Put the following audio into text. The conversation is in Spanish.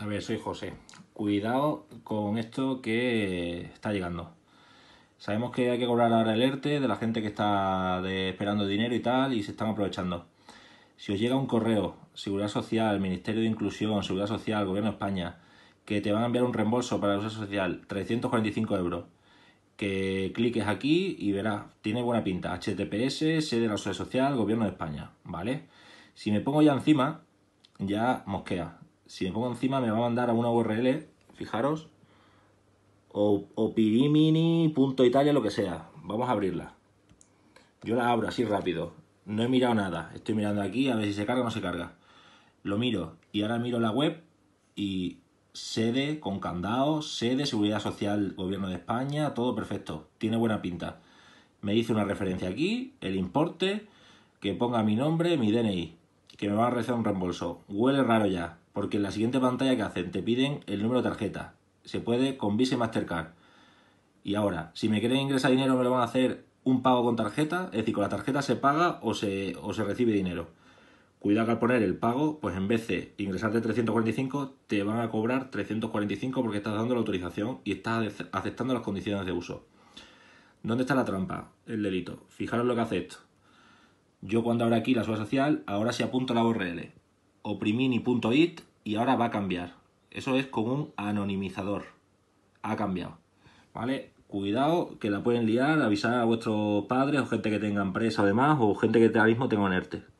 A ver, soy José. Cuidado con esto que está llegando. Sabemos que hay que cobrar ahora el ERTE de la gente que está esperando dinero y tal y se están aprovechando. Si os llega un correo, Seguridad Social, Ministerio de Inclusión, Seguridad Social, Gobierno de España, que te van a enviar un reembolso para la Seguridad Social, 345 euros, que cliques aquí y verás, tiene buena pinta. HTTPS, sede de la Seguridad Social, Gobierno de España, ¿vale? Si me pongo ya encima, ya mosquea si me pongo encima me va a mandar a una URL, fijaros, o, o lo que sea. Vamos a abrirla. Yo la abro así rápido. No he mirado nada. Estoy mirando aquí a ver si se carga o no se carga. Lo miro y ahora miro la web y sede con candado, sede, seguridad social, gobierno de España, todo perfecto. Tiene buena pinta. Me dice una referencia aquí, el importe, que ponga mi nombre, mi DNI, que me va a recibir un reembolso. Huele raro ya porque en la siguiente pantalla que hacen te piden el número de tarjeta. Se puede con Visa y Mastercard. Y ahora, si me quieren ingresar dinero, me lo van a hacer un pago con tarjeta, es decir, con la tarjeta se paga o se, o se recibe dinero. Cuidado que al poner el pago, pues en vez de ingresarte 345, te van a cobrar 345 porque estás dando la autorización y estás aceptando las condiciones de uso. ¿Dónde está la trampa? El delito. Fijaros lo que hace esto. Yo cuando ahora aquí la suba social, ahora sí apunto la URL. oprimini.it y ahora va a cambiar. Eso es con un anonimizador. Ha cambiado. ¿Vale? Cuidado que la pueden liar, avisar a vuestros padres o gente que tenga empresa además o gente que ahora mismo tenga un ERTE.